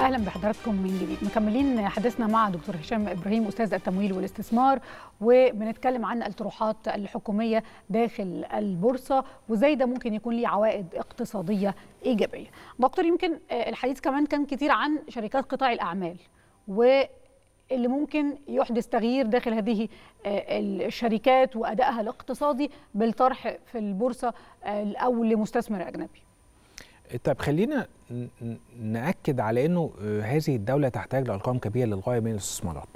اهلا بحضراتكم من جديد مكملين حديثنا مع دكتور هشام ابراهيم استاذ التمويل والاستثمار وبنتكلم عن الطروحات الحكوميه داخل البورصه وازاي ده ممكن يكون ليه عوائد اقتصاديه ايجابيه دكتور يمكن آه، الحديث كمان كان كتير عن شركات قطاع الاعمال و اللي ممكن يحدث تغيير داخل هذه آه، الشركات وادائها الاقتصادي بالطرح في البورصه آه، او لمستثمر اجنبي طب خلينا ناكد على انه آه، هذه الدوله تحتاج لارقام كبيره للغايه من الاستثمارات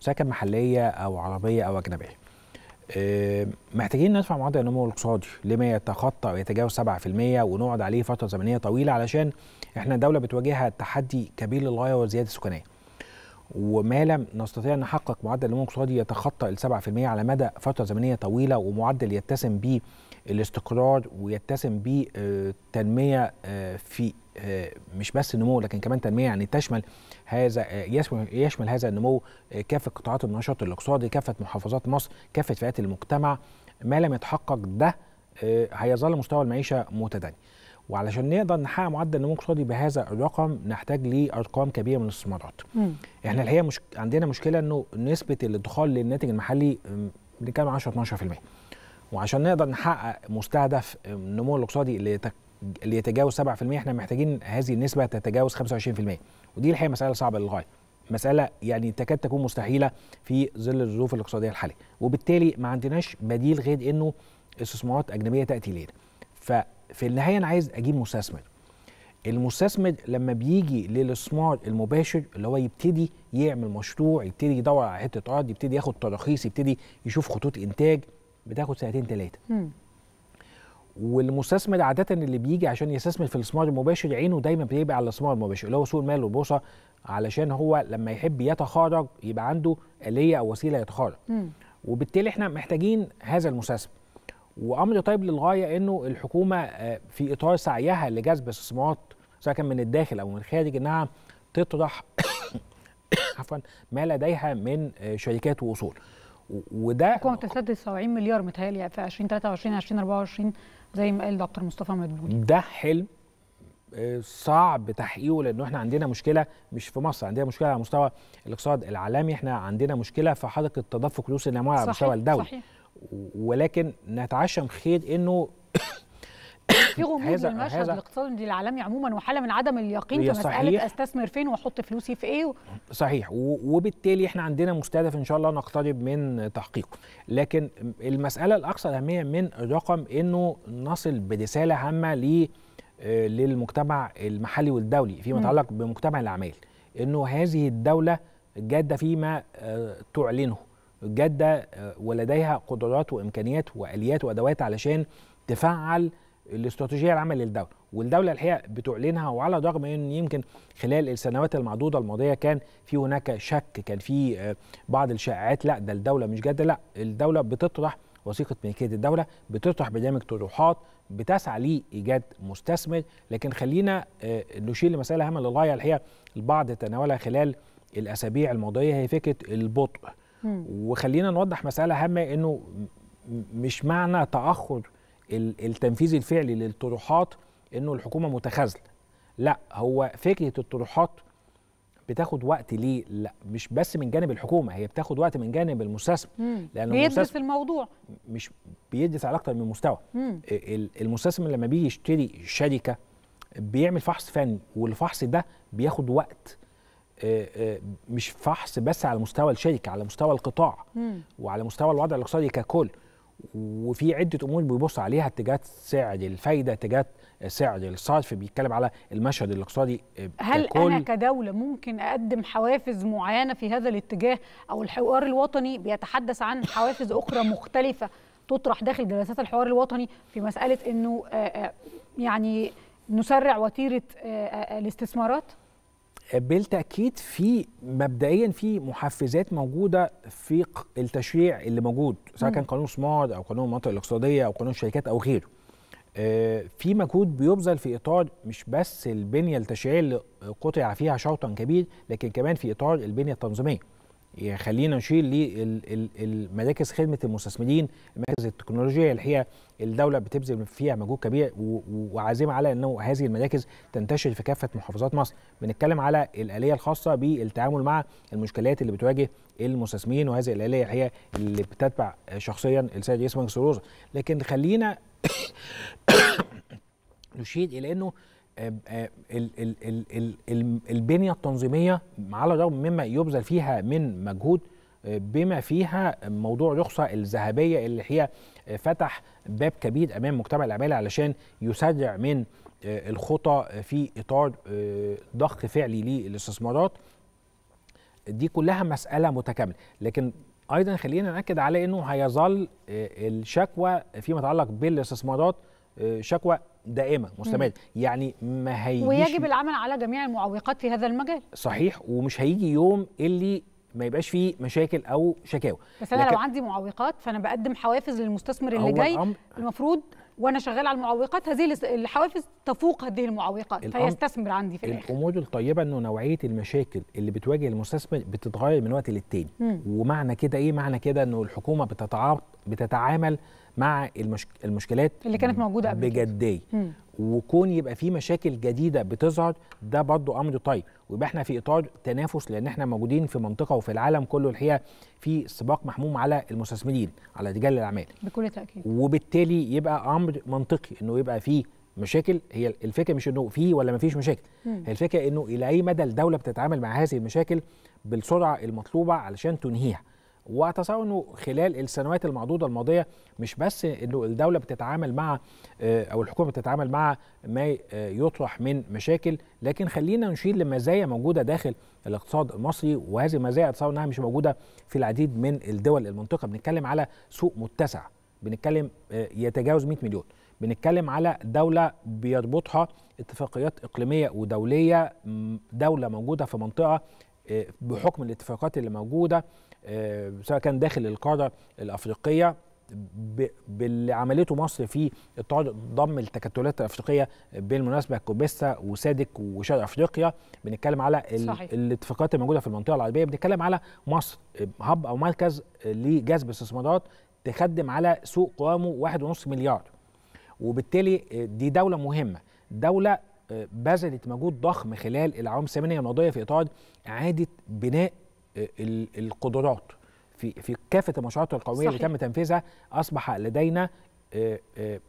سواء كان محليه او عربيه او اجنبيه آه، محتاجين ندفع معدل النمو الاقتصادي لما يتخطى ويتجاوز 7% ونقعد عليه فتره زمنيه طويله علشان احنا دوله بتواجهها تحدي كبير للغايه والزياده السكانيه وما لم نستطيع ان نحقق معدل النمو الاقتصادي يتخطى ال 7% على مدى فتره زمنيه طويله ومعدل يتسم به الاستقرار ويتسم به آه، تنميه آه، في آه، مش بس نمو لكن كمان تنميه يعني تشمل هذا يشمل هذا النمو كافه قطاعات النشاط الاقتصادي كافه محافظات مصر كافه فئات المجتمع ما لم يتحقق ده هيظل مستوى المعيشه متدني وعلشان نقدر نحقق معدل نمو اقتصادي بهذا الرقم نحتاج لارقام كبيره من الاستثمارات احنا الحقيقه مش... عندنا مشكله انه نسبه الادخال للناتج المحلي بنتكلم 10 12% وعشان نقدر نحقق مستهدف النمو الاقتصادي اللي اللي يتجاوز 7% احنا محتاجين هذه النسبه تتجاوز 25% ودي الحقيقه مساله صعبه للغايه مساله يعني تكاد تكون مستحيله في ظل الظروف الاقتصاديه الحاليه وبالتالي ما عندناش بديل غير انه استثمارات اجنبيه تاتي لينا ففي النهايه انا عايز اجيب مستثمر المستثمر لما بيجي للاستثمار المباشر اللي هو يبتدي يعمل مشروع يبتدي يدور على حته ارض يبتدي ياخد تراخيص يبتدي يشوف خطوط انتاج بتاخد سنتين ثلاثه والمستثمر عاده اللي بيجي عشان يستثمر في الاستثمار المباشر عينه دايما بيبقى على الاستثمار المباشر اللي هو سوق المال والبورصه علشان هو لما يحب يتخرج يبقى عنده اليه او وسيله يتخرج وبالتالي احنا محتاجين هذا المستثمر وامر طيب للغايه انه الحكومه آه، في اطار سعيها لجذب استثمارات سواء كان من الداخل او من الخارج انها تطرح عفوا ما لديها من آه، شركات واصول وده حكومه بتسدد 70 مليار متهيألي في 2023 2024 زي ما قال دكتور مصطفى مدبولي ده حلم آه، صعب تحقيقه لانه احنا عندنا مشكله مش في مصر عندنا مشكله على مستوى الاقتصاد العالمي احنا عندنا مشكله في حدقه تدفق فلوس الاموال على مستوى الدولي صحيح. ولكن نتعشم خير انه في غموض للمشهد الاقتصادي العالمي عموما وحاله من عدم اليقين في مساله استثمر فين واحط فلوسي في ايه و... صحيح وبالتالي احنا عندنا مستهدف ان شاء الله نقترب من تحقيقه لكن المساله الاكثر اهميه من الرقم انه نصل برساله هامه ل آه، للمجتمع المحلي والدولي فيما يتعلق بمجتمع الاعمال انه هذه الدوله جاده فيما آه، تعلنه جاده آه، ولديها قدرات وامكانيات واليات وادوات علشان تفعل الاستراتيجيه العامه للدوله والدوله الحقيقه بتعلنها وعلى الرغم ان يمكن خلال السنوات المعدوده الماضيه كان في هناك شك كان في آه، بعض الشائعات لا ده الدوله مش جاده لا الدوله بتطرح وثيقه ملكيه الدوله بتطرح برنامج طروحات بتسعى لايجاد مستثمر لكن خلينا آه، نشير لمساله هامه للغايه الحقيقه البعض تناولها خلال الاسابيع الماضيه هي فكره البطء وخلينا نوضح مساله هامه انه مش معنى تاخر التنفيذ الفعلي للطروحات انه الحكومه متخاذله لا هو فكره الطروحات بتاخد وقت ليه لا مش بس من جانب الحكومه هي بتاخد وقت من جانب المستثمر لانه بيدرس الموضوع مش بيدرس على اكتر من مستوى المستثمر لما بيجي يشتري شركه بيعمل فحص فني والفحص ده بياخد وقت آه، آه، مش فحص بس على مستوى الشركه على مستوى القطاع مم. وعلى مستوى الوضع الاقتصادي ككل وفي عده امور بيبص عليها اتجاه سعر الفايده اتجاه سعر الصرف بيتكلم على المشهد الاقتصادي آه، هل انا كدوله ممكن اقدم حوافز معينه في هذا الاتجاه او الحوار الوطني بيتحدث عن حوافز اخرى مختلفه تطرح داخل جلسات الحوار الوطني في مساله انه آه، آه، يعني نسرع وتيره الاستثمارات بالتاكيد في مبدئيا في محفزات موجوده في التشريع اللي موجود سواء كان قانون سمارت او قانون المناطق الاقتصاديه او قانون الشركات او غيره آه، في مجهود بيبذل في اطار مش بس البنيه التشريعيه اللي قطع فيها شوطا كبير لكن كمان في اطار البنيه التنظيميه يعني خلينا نشير لمراكز خدمه المستثمرين المراكز التكنولوجيه هي الدوله بتبذل فيها مجهود كبير وعازمه على انه هذه المراكز تنتشر في كافه محافظات مصر بنتكلم على الاليه الخاصه بالتعامل مع المشكلات اللي بتواجه المستثمرين وهذه الاليه هي اللي بتتبع شخصيا السيد ياسمين سروزه لكن خلينا نشير الى انه آه، آه، البنيه التنظيميه على الرغم مما يبذل فيها من مجهود آه، بما فيها موضوع رخصه الذهبيه اللي هي فتح باب كبير امام مجتمع العماله علشان يسرع من الخطى في اطار ضخ فعلي للاستثمارات دي كلها مساله متكامله لكن ايضا خلينا ناكد على انه هيظل الشكوى فيما يتعلق بالاستثمارات شكوى دائمه مستمره يعني ما هيجيش ويجب العمل على جميع المعوقات في هذا المجال صحيح ومش هيجي يوم اللي ما يبقاش فيه مشاكل او شكاوى بس انا لو عندي معوقات فانا بقدم حوافز للمستثمر اللي جاي المفروض وانا شغال على المعوقات هذه الحوافز تفوق هذه المعوقات فيستثمر عندي في الاخر الامور الطيبه انه نوعيه المشاكل اللي بتواجه المستثمر بتتغير من وقت للتاني ومعنى كده ايه معنى كده انه الحكومه بتتعاطى بتتعامل مع المشكلات اللي كانت موجوده قبل بجديه وكون يبقى في مشاكل جديده بتظهر ده برضه امر طيب ويبقى احنا في اطار تنافس لان احنا موجودين في منطقه وفي العالم كله الحقيقه في سباق محموم على المستثمرين على رجال الاعمال بكل تاكيد وبالتالي يبقى امر منطقي انه يبقى في مشاكل هي الفكره مش انه في ولا ما فيش مشاكل مم. هي الفكره انه الى اي مدى الدوله بتتعامل مع هذه المشاكل بالسرعه المطلوبه علشان تنهيها واتصور انه خلال السنوات المعدوده الماضيه مش بس انه الدوله بتتعامل مع آه، او الحكومه بتتعامل مع ما آه، يطرح من مشاكل لكن خلينا نشير لمزايا موجوده داخل الاقتصاد المصري وهذه المزايا اتصور انها مش موجوده في العديد من الدول المنطقه بنتكلم على سوق متسع بنتكلم آه، يتجاوز 100 مليون بنتكلم على دولة بيربطها اتفاقيات إقليمية ودولية دولة موجودة في منطقة آه، بحكم الاتفاقات اللي موجوده آه، سواء كان داخل القاره الافريقيه باللي عملته مصر في ضم التكتلات الافريقيه بالمناسبه كوبيسا وسادك وشرق افريقيا بنتكلم على صحيح. الاتفاقات الموجوده في المنطقه العربيه بنتكلم على مصر آه، هب او مركز لجذب استثمارات تخدم على سوق قوامه 1.5 مليار وبالتالي دي دوله مهمه دوله آه، بذلت مجهود ضخم خلال العام الثمانيه الماضيه في اطار اعاده بناء القدرات في في كافه المشروعات القوميه صحيح. اللي تم تنفيذها اصبح لدينا آه، آه،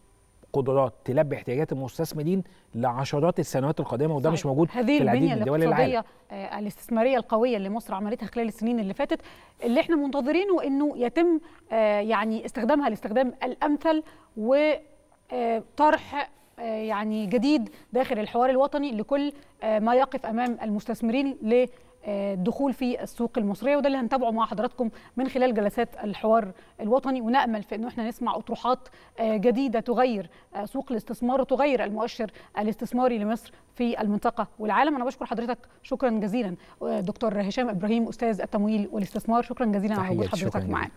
قدرات تلبي احتياجات المستثمرين لعشرات السنوات القادمه وده صحيح. مش موجود هذه في العديد من دول العالم هذه البنيه الاستثماريه القويه اللي مصر عملتها خلال السنين اللي فاتت اللي احنا منتظرينه انه يتم يعني استخدامها الاستخدام الامثل وطرح آه، يعني جديد داخل الحوار الوطني لكل آه، ما يقف امام المستثمرين ل الدخول في السوق المصريه وده اللي هنتابعه مع حضراتكم من خلال جلسات الحوار الوطني ونامل في انه احنا نسمع اطروحات آه، جديده تغير سوق الاستثمار وتغير المؤشر الاستثماري لمصر في المنطقه والعالم انا بشكر حضرتك شكرا جزيلا دكتور هشام ابراهيم استاذ التمويل والاستثمار شكرا جزيلا على وجود حضرتك معانا